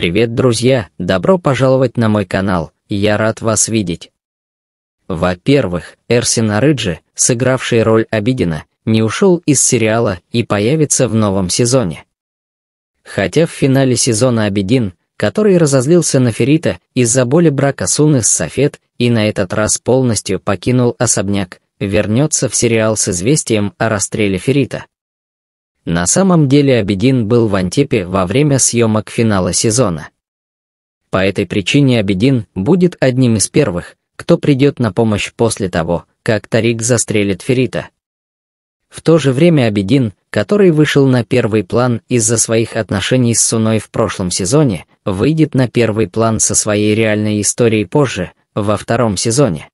Привет, друзья! Добро пожаловать на мой канал, я рад вас видеть. Во-первых, Эрсина Арыджи, сыгравший роль Обидина, не ушел из сериала и появится в новом сезоне. Хотя в финале сезона Абедин, который разозлился на Ферита из-за боли брака Суны с Софет и на этот раз полностью покинул особняк, вернется в сериал с известием о расстреле Ферита. На самом деле Абедин был в Антепе во время съемок финала сезона. По этой причине Абедин будет одним из первых, кто придет на помощь после того, как Тарик застрелит Ферита. В то же время Абедин, который вышел на первый план из-за своих отношений с Суной в прошлом сезоне, выйдет на первый план со своей реальной историей позже, во втором сезоне.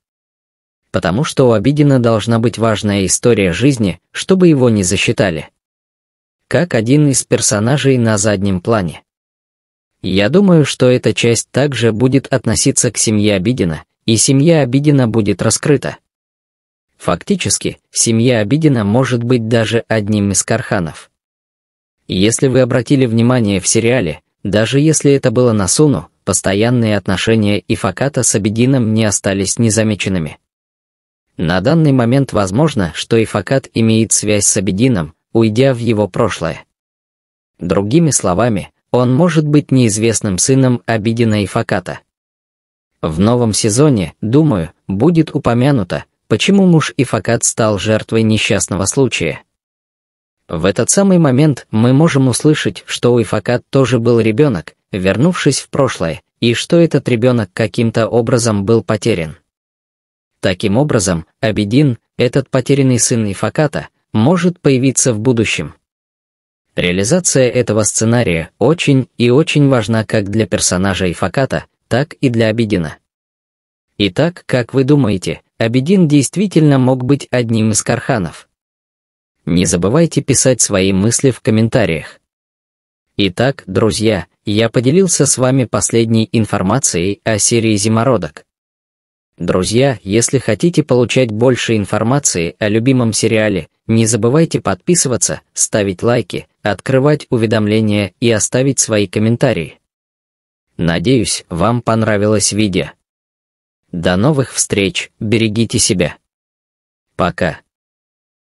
Потому что у Абедина должна быть важная история жизни, чтобы его не засчитали как один из персонажей на заднем плане. Я думаю, что эта часть также будет относиться к семье Обидина, и семья Обидина будет раскрыта. Фактически, семья Обидина может быть даже одним из Карханов. Если вы обратили внимание в сериале, даже если это было на Суну, постоянные отношения Ифаката с Обидином не остались незамеченными. На данный момент возможно, что Ифакат имеет связь с Обидином уйдя в его прошлое. Другими словами, он может быть неизвестным сыном обиденной Факата. В новом сезоне, думаю, будет упомянуто, почему муж Ифакат стал жертвой несчастного случая. В этот самый момент мы можем услышать, что у Ифакат тоже был ребенок, вернувшись в прошлое, и что этот ребенок каким-то образом был потерян. Таким образом, Абедин, этот потерянный сын Ифаката, может появиться в будущем. Реализация этого сценария очень и очень важна как для персонажа Ифаката, так и для Абедина. Итак, как вы думаете, Абедин действительно мог быть одним из карханов? Не забывайте писать свои мысли в комментариях. Итак, друзья, я поделился с вами последней информацией о серии зимородок. Друзья, если хотите получать больше информации о любимом сериале, не забывайте подписываться, ставить лайки, открывать уведомления и оставить свои комментарии. Надеюсь, вам понравилось видео. До новых встреч, берегите себя. Пока.